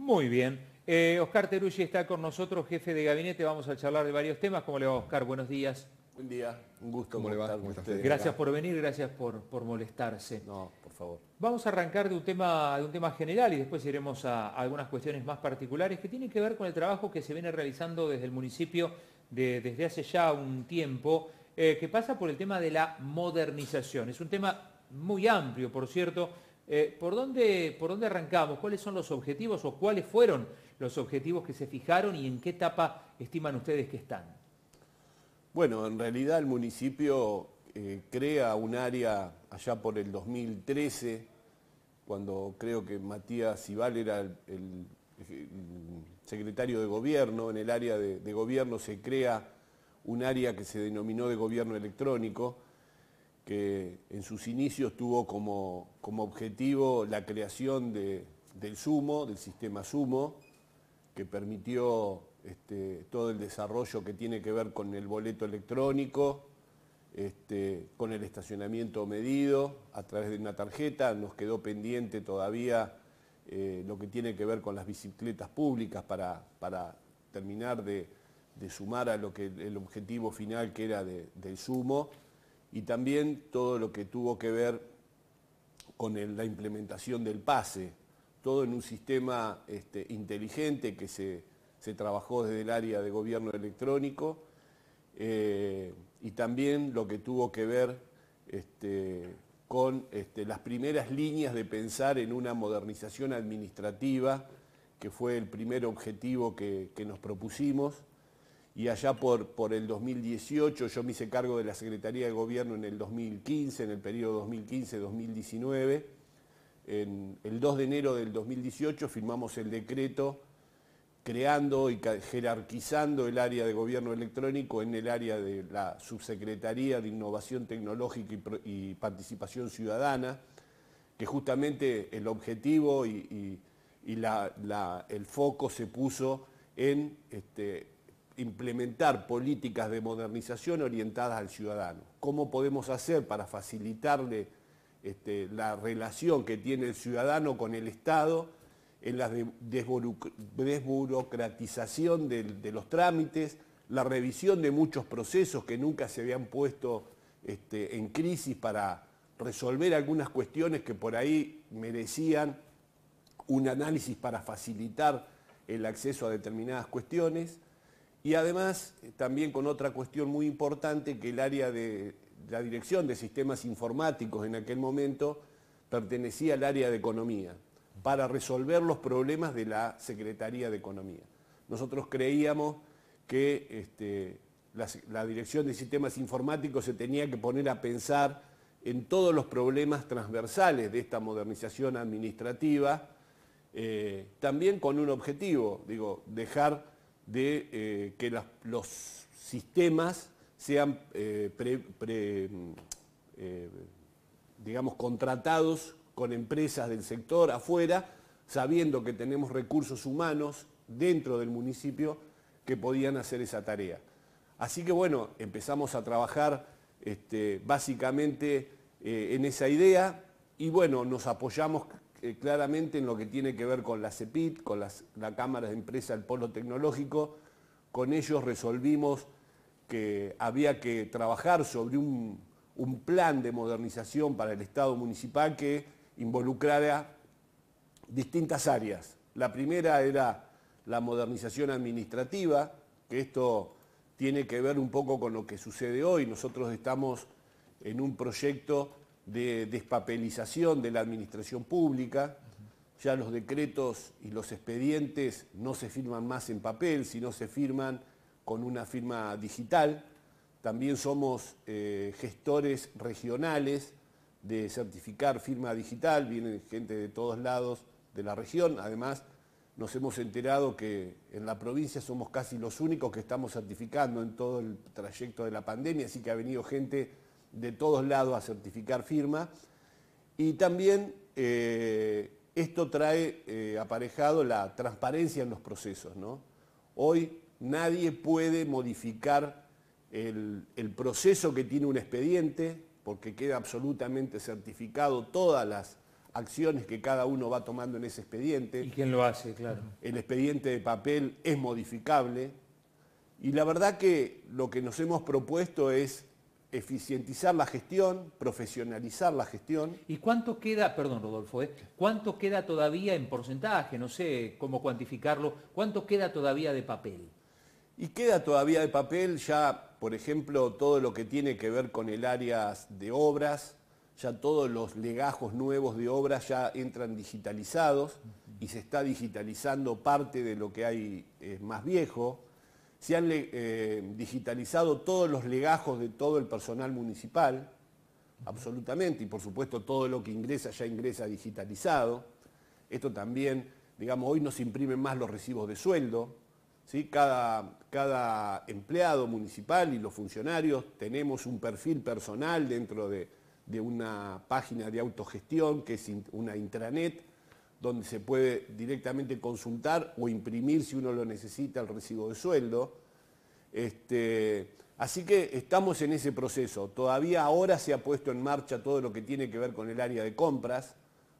Muy bien. Eh, Oscar Teruggi está con nosotros, jefe de gabinete. Vamos a charlar de varios temas. ¿Cómo le va, Oscar? Buenos días. Buen día. Un gusto ¿Cómo, le Gracias por venir, gracias por, por, molestarse. No, por favor. Vamos a arrancar de un tema, de un tema general y después iremos a, algunas cuestiones más particulares que tienen que ver con el trabajo que se viene realizando desde el municipio desde hace ya un tiempo, eh, que pasa por el tema de la modernización. Es un tema muy amplio, por cierto, eh, ¿por, dónde, arrancamos? ¿Cuáles son los objetivos o cuáles fueron los objetivos que se fijaron y en qué etapa estiman ustedes que están? Bueno, en realidad el municipio eh, crea un área allá por el 2013, cuando creo que Matías Ibal era el, secretario de gobierno, en el área de gobierno se crea un área que se denominó de gobierno electrónico, que en sus inicios tuvo como, objetivo la creación del sumo, del sistema sumo, que permitió este, todo el desarrollo que tiene que ver con el boleto electrónico, este, con el estacionamiento medido a través de una tarjeta. Nos quedó pendiente todavía eh, lo que tiene que ver con las bicicletas públicas para, terminar de, sumar a lo que el objetivo final que era del sumo y también todo lo que tuvo que ver con la implementación del pase, todo en un sistema este, inteligente que se, trabajó desde el área de gobierno electrónico eh, y también lo que tuvo que ver este, con este, las primeras líneas de pensar en una modernización administrativa, que fue el primer objetivo que nos propusimos y allá por, el 2018 yo me hice cargo de la Secretaría de Gobierno en el 2015, en el periodo 2015-2019. En el 2 de enero del 2018 firmamos el decreto creando y jerarquizando el área de gobierno electrónico en el área de la Subsecretaría de Innovación Tecnológica y, Participación Ciudadana, que justamente el objetivo y, el foco se puso en este, implementar políticas de modernización orientadas al ciudadano. ¿Cómo podemos hacer para facilitarle este, la relación que tiene el ciudadano con el Estado en la desburocratización de, los trámites, la revisión de muchos procesos que nunca se habían puesto este, en crisis para resolver algunas cuestiones que por ahí merecían un análisis para facilitar el acceso a determinadas cuestiones, y además, eh, también con otra cuestión muy importante, que el área de la dirección de sistemas informáticos en aquel momento pertenecía al área de economía, para resolver los problemas de la Secretaría de Economía. Nosotros creíamos que este, la, dirección de sistemas informáticos se tenía que poner a pensar en todos los problemas transversales de esta modernización administrativa, eh, también con un objetivo, digo, dejar de eh, que los sistemas sean, eh, mm, eh, digamos, contratados con empresas del sector afuera, sabiendo que tenemos recursos humanos dentro del municipio que podían hacer esa tarea. Así que bueno, empezamos a trabajar este, básicamente en esa idea y bueno, nos apoyamos eh, claramente en lo que tiene que ver con la CEPIT, con las, la Cámara de Empresa del Polo Tecnológico. Con ellos resolvimos que había que trabajar sobre un, un plan de modernización para el Estado municipal que involucrara distintas áreas. La primera era la modernización administrativa, que esto tiene que ver un poco con lo que sucede hoy. Nosotros estamos en un proyecto de despapelización de la administración pública. Ya los decretos y los expedientes no se firman más en papel, sino se firman con una firma digital. También somos eh, gestores regionales de certificar firma digital, vienen gente de todos lados de la región. Además, nos hemos enterado que en la provincia somos casi los únicos que estamos certificando en todo el trayecto de la pandemia, así que ha venido gente de todos lados a certificar firma y también eh, esto trae eh, aparejado la transparencia en los procesos. ¿no? Hoy nadie puede modificar el, proceso que tiene un expediente porque queda absolutamente certificado todas las acciones que cada uno va tomando en ese expediente. ¿Y quién lo hace? Claro. El expediente de papel es modificable y la verdad que lo que nos hemos propuesto es eficientizar la gestión, profesionalizar la gestión. ¿Y cuánto queda, perdón Rodolfo, eh, cuánto queda todavía en porcentaje, no sé cómo cuantificarlo, cuánto queda todavía de papel? Y queda todavía de papel ya, por ejemplo, todo lo que tiene que ver con el área de obras, ya todos los legajos nuevos de obras ya entran digitalizados y se está digitalizando parte de lo que hay eh, más viejo se han eh, digitalizado todos los legajos de todo el personal municipal, absolutamente, y por supuesto todo lo que ingresa ya ingresa digitalizado. Esto también, digamos, hoy no se imprimen más los recibos de sueldo. ¿sí? Cada, empleado municipal y los funcionarios tenemos un perfil personal dentro de una página de autogestión que es una intranet donde se puede directamente consultar o imprimir si uno lo necesita el recibo de sueldo. Este, así que estamos en ese proceso. Todavía ahora se ha puesto en marcha todo lo que tiene que ver con el área de compras,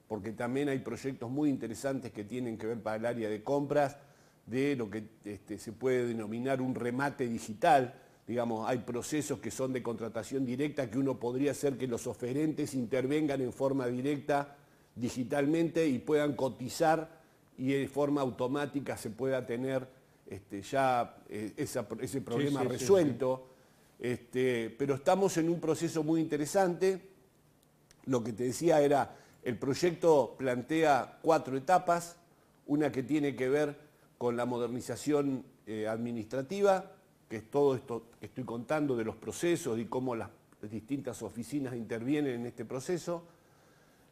porque también hay proyectos muy interesantes que tienen que ver para el área de compras, de lo que este, se puede denominar un remate digital. Digamos, hay procesos que son de contratación directa que uno podría hacer que los oferentes intervengan en forma directa digitalmente y puedan cotizar y de forma automática se pueda tener este, ya eh, ese problema resuelto. Este, pero estamos en un proceso muy interesante. Lo que te decía era, el proyecto plantea cuatro etapas, una que tiene que ver con la modernización eh, administrativa, que es todo esto que estoy contando de los procesos y cómo las distintas oficinas intervienen en este proceso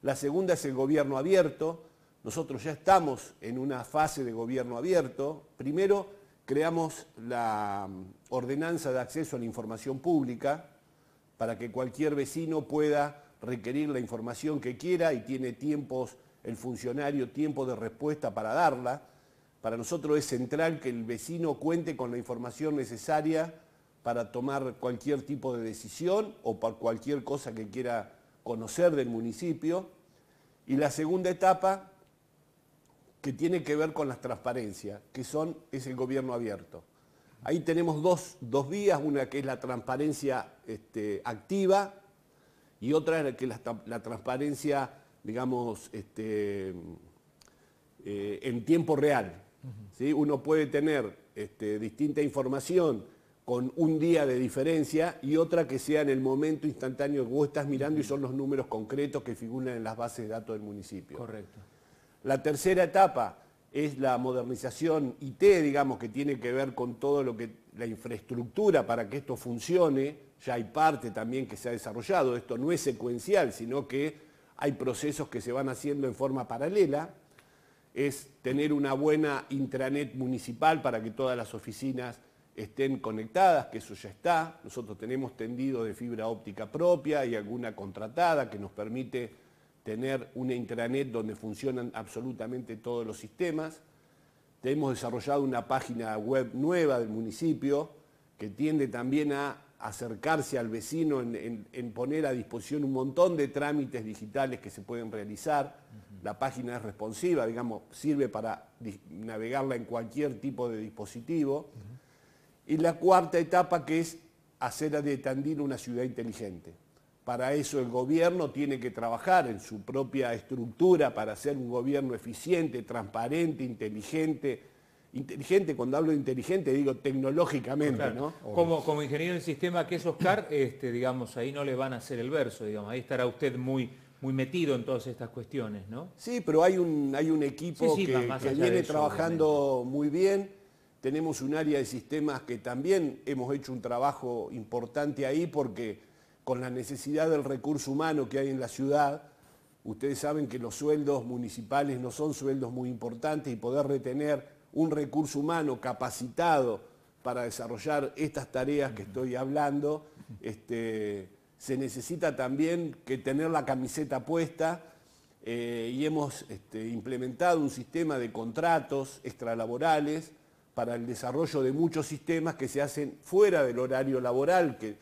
la segunda es el gobierno abierto. Nosotros ya estamos en una fase de gobierno abierto. Primero creamos la mm, ordenanza de acceso a la información pública para que cualquier vecino pueda requerir la información que quiera y tiene tiempos, el funcionario, tiempo de respuesta para darla. Para nosotros es central que el vecino cuente con la información necesaria para tomar cualquier tipo de decisión o por cualquier cosa que quiera conocer del municipio. Y la segunda etapa, que tiene que ver con las transparencias, que son, es el gobierno abierto. Ahí tenemos dos, vías, una que es la transparencia este, activa y otra que es la, la transparencia, digamos, este, eh, en tiempo real. Uno puede tener este, distinta información con un día de diferencia y otra que sea en el momento instantáneo que vos estás mirando y son los números concretos que figuran en las bases de datos del municipio. Correcto. La tercera etapa es la modernización IT, digamos, que tiene que ver con todo lo que la infraestructura para que esto funcione. Ya hay parte también que se ha desarrollado. Esto no es secuencial, sino que hay procesos que se van haciendo en forma paralela. Es tener una buena intranet municipal para que todas las oficinas estén conectadas, que eso ya está. Nosotros tenemos tendido de fibra óptica propia y alguna contratada que nos permite tener una intranet donde funcionan absolutamente todos los sistemas. Hemos desarrollado una página web nueva del municipio que tiende también a acercarse al vecino en, poner a disposición un montón de trámites digitales que se pueden realizar. La página es responsiva, digamos, sirve para navegarla en cualquier tipo de dispositivo. Y la cuarta etapa que es hacer de Tandil una ciudad inteligente. Para eso el gobierno tiene que trabajar en su propia estructura para hacer un gobierno eficiente, transparente, inteligente. Inteligente, cuando hablo de inteligente digo tecnológicamente, Como, ingeniero del sistema que es Oscar, este, digamos, ahí no le van a hacer el verso, digamos, ahí estará usted muy, muy metido en todas estas cuestiones, ¿no? Sí, pero hay un, hay un equipo que, viene trabajando muy bien tenemos un área de sistemas que también hemos hecho un trabajo importante ahí porque con la necesidad del recurso humano que hay en la ciudad, ustedes saben que los sueldos municipales no son sueldos muy importantes y poder retener un recurso humano capacitado para desarrollar estas tareas que estoy hablando, este, se necesita también que tener la camiseta puesta eh, y hemos este, implementado un sistema de contratos extralaborales para el desarrollo de muchos sistemas que se hacen fuera del horario laboral, que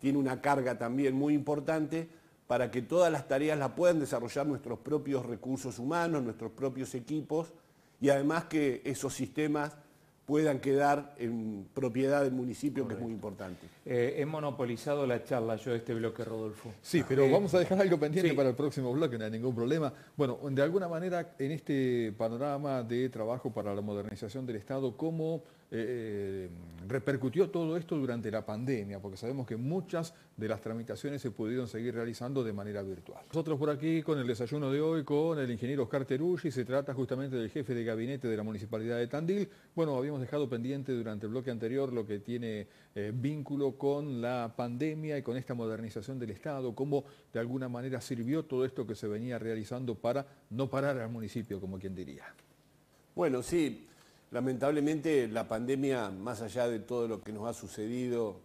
tiene una carga también muy importante, para que todas las tareas las puedan desarrollar nuestros propios recursos humanos, nuestros propios equipos, y además que esos sistemas puedan quedar en propiedad del municipio, que es muy importante. Eh, he monopolizado la charla yo de este bloque, Rodolfo. Sí, pero eh, vamos a dejar algo pendiente para el próximo bloque, no hay ningún problema. Bueno, de alguna manera, en este panorama de trabajo para la modernización del Estado, ¿cómo eh, eh, repercutió todo esto durante la pandemia, porque sabemos que muchas de las tramitaciones se pudieron seguir realizando de manera virtual. Nosotros por aquí con el desayuno de hoy con el ingeniero Oscar Teruggi, se trata justamente del jefe de gabinete de la Municipalidad de Tandil. Bueno, habíamos dejado pendiente durante el bloque anterior lo que tiene eh, vínculo con la pandemia y con esta modernización del Estado, cómo de alguna manera sirvió todo esto que se venía realizando para no parar al municipio, como quien diría. Bueno, sí, Lamentablemente la pandemia, más allá de todo lo que nos ha sucedido,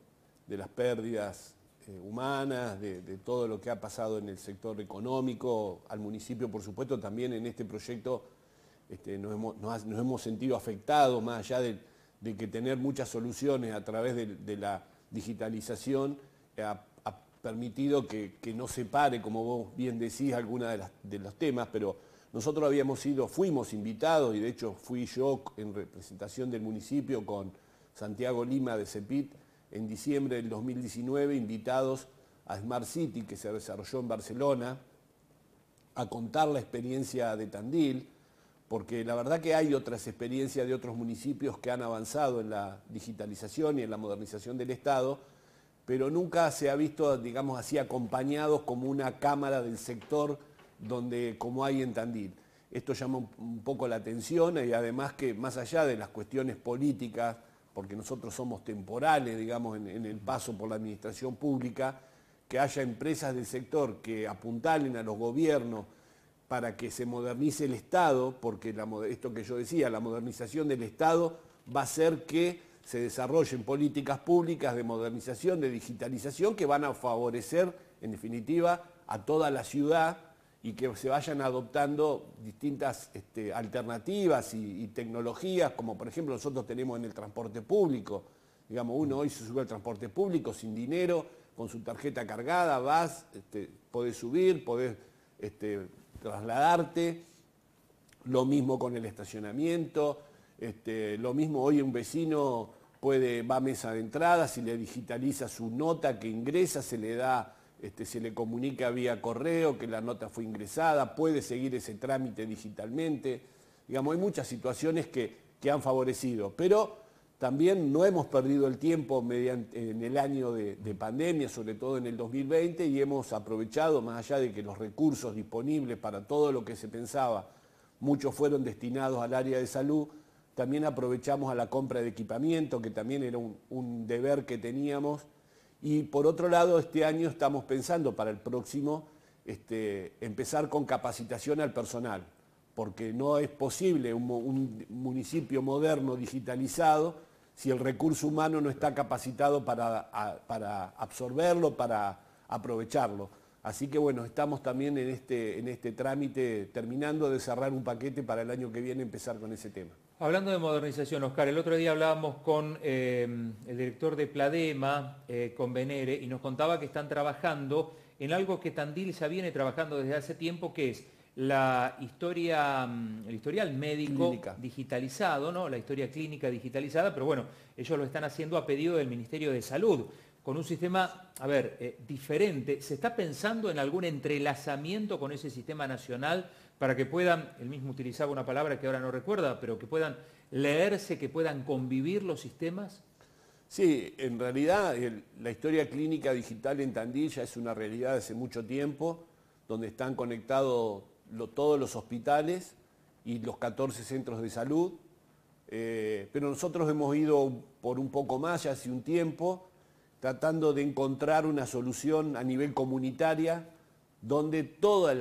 de las pérdidas eh, humanas, de, todo lo que ha pasado en el sector económico, al municipio, por supuesto, también en este proyecto este, nos, hemos, sentido afectados, más allá de, que tener muchas soluciones a través de, la digitalización ha, permitido que, no se pare, como vos bien decís, alguna de, de los temas, pero nosotros habíamos sido, fuimos invitados, y de hecho fui yo en representación del municipio con Santiago Lima de CEPIT, en diciembre del 2019, invitados a Smart City, que se desarrolló en Barcelona, a contar la experiencia de Tandil, porque la verdad que hay otras experiencias de otros municipios que han avanzado en la digitalización y en la modernización del Estado, pero nunca se ha visto, digamos así, acompañados como una cámara del sector donde, como hay en Tandil. Esto llama un poco la atención y además que más allá de las cuestiones políticas, porque nosotros somos temporales, digamos, en, el paso por la administración pública, que haya empresas del sector que apuntalen a los gobiernos para que se modernice el Estado, porque esto que yo decía, la modernización del Estado va a ser que se desarrollen políticas públicas de modernización, de digitalización, que van a favorecer, en definitiva, a toda la ciudad y que se vayan adoptando distintas este, alternativas y, tecnologías, como por ejemplo nosotros tenemos en el transporte público. Digamos, uno hoy se sube al transporte público sin dinero, con su tarjeta cargada, vas, este, podés subir, podés este, trasladarte. Lo mismo con el estacionamiento, lo mismo hoy un vecino puede, va a mesa de entrada, si le digitaliza su nota que ingresa, se le da este, se le comunica vía correo que la nota fue ingresada, puede seguir ese trámite digitalmente. Digamos, hay muchas situaciones que, han favorecido, pero también no hemos perdido el tiempo mediante, en el año de, pandemia, sobre todo en el 2020, y hemos aprovechado, más allá de que los recursos disponibles para todo lo que se pensaba, muchos fueron destinados al área de salud, también aprovechamos a la compra de equipamiento, que también era un deber que teníamos, y por otro lado, este año estamos pensando para el próximo este, empezar con capacitación al personal, porque no es posible un, municipio moderno digitalizado si el recurso humano no está capacitado para, para absorberlo, para aprovecharlo. Así que bueno, estamos también en este, en este trámite terminando de cerrar un paquete para el año que viene empezar con ese tema. Hablando de modernización, Oscar, el otro día hablábamos con eh, el director de Pladema, eh, con Venere, y nos contaba que están trabajando en algo que Tandil ya viene trabajando desde hace tiempo, que es la historia, mm, el historial médico digitalizado, ¿no? La historia clínica digitalizada, pero bueno, ellos lo están haciendo a pedido del Ministerio de Salud con un sistema, a ver, eh, diferente. ¿Se está pensando en algún entrelazamiento con ese sistema nacional para que puedan, él mismo utilizaba una palabra que ahora no recuerda, pero que puedan leerse, que puedan convivir los sistemas? Sí, en realidad la historia clínica digital en Tandil ya es una realidad hace mucho tiempo, donde están conectados todos los hospitales y los 14 centros de salud, eh, pero nosotros hemos ido por un poco más ya hace un tiempo, tratando de encontrar una solución a nivel comunitaria donde todos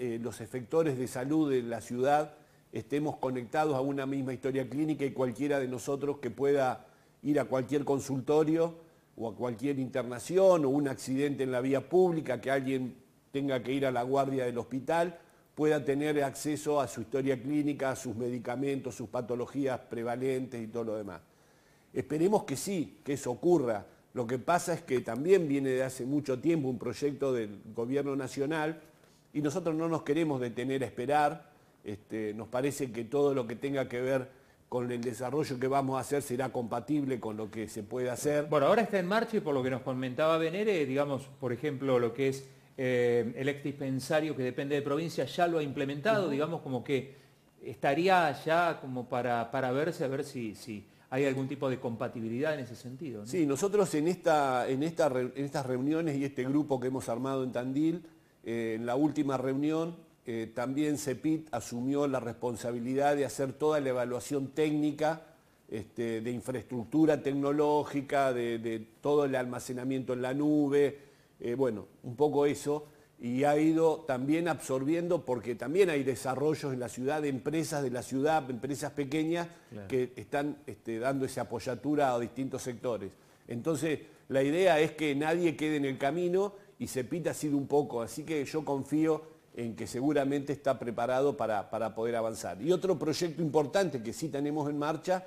eh, los efectores de salud de la ciudad estemos conectados a una misma historia clínica y cualquiera de nosotros que pueda ir a cualquier consultorio o a cualquier internación o un accidente en la vía pública, que alguien tenga que ir a la guardia del hospital, pueda tener acceso a su historia clínica, a sus medicamentos, sus patologías prevalentes y todo lo demás. Esperemos que sí, que eso ocurra. Lo que pasa es que también viene de hace mucho tiempo un proyecto del gobierno nacional y nosotros no nos queremos detener a esperar. Este, nos parece que todo lo que tenga que ver con el desarrollo que vamos a hacer será compatible con lo que se puede hacer. Bueno, ahora está en marcha y por lo que nos comentaba Venere, digamos, por ejemplo, lo que es eh, el ex que depende de provincia ya lo ha implementado, digamos, como que estaría allá como para, verse, a ver si hay algún tipo de compatibilidad en ese sentido. Sí, nosotros en, esta, en, estas reuniones y este grupo que hemos armado en Tandil, eh, en la última reunión eh, también CEPIT asumió la responsabilidad de hacer toda la evaluación técnica este, de infraestructura tecnológica, de, todo el almacenamiento en la nube, eh, bueno, un poco eso y ha ido también absorbiendo, porque también hay desarrollos en la ciudad, de empresas de la ciudad, empresas pequeñas, que están este, dando esa apoyatura a distintos sectores. Entonces, la idea es que nadie quede en el camino y Cepita ha sido un poco, así que yo confío en que seguramente está preparado para poder avanzar. Y otro proyecto importante que sí tenemos en marcha,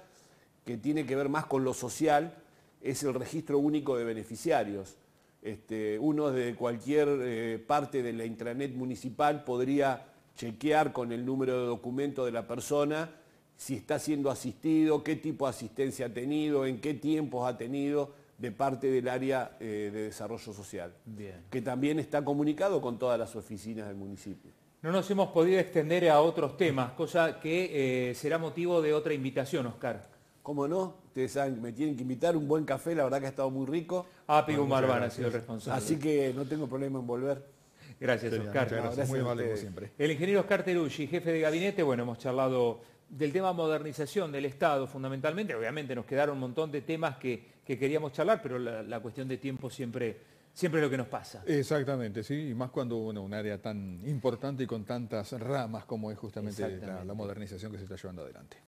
que tiene que ver más con lo social, es el registro único de beneficiarios este, uno de cualquier eh, parte de la intranet municipal podría chequear con el número de documento de la persona si está siendo asistido, qué tipo de asistencia ha tenido, en qué tiempos ha tenido de parte del área eh, de desarrollo social, que también está comunicado con todas las oficinas del municipio. No nos hemos podido extender a otros temas, cosa que eh, será motivo de otra invitación, Oscar. ¿Cómo no? Ustedes saben, me tienen que invitar un buen café, la verdad que ha estado muy rico. Ah, Pigo Marván ha sido el responsable. Así que no tengo problema en volver. Gracias, Oscar. muy amable siempre. El ingeniero Oscar Terucci, jefe de gabinete, bueno, hemos charlado del tema modernización del Estado fundamentalmente, obviamente nos quedaron un montón de temas que, queríamos charlar, pero la, cuestión de tiempo siempre, siempre es lo que nos pasa. Exactamente, sí, y más cuando bueno, un área tan importante y con tantas ramas como es justamente la modernización que se está llevando adelante.